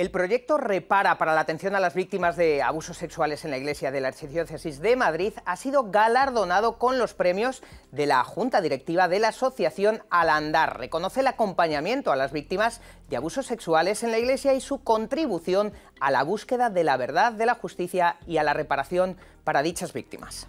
El proyecto Repara para la atención a las víctimas de abusos sexuales en la Iglesia de la Archidiócesis de Madrid ha sido galardonado con los premios de la Junta Directiva de la Asociación Al Andar. Reconoce el acompañamiento a las víctimas de abusos sexuales en la Iglesia y su contribución a la búsqueda de la verdad, de la justicia y a la reparación para dichas víctimas.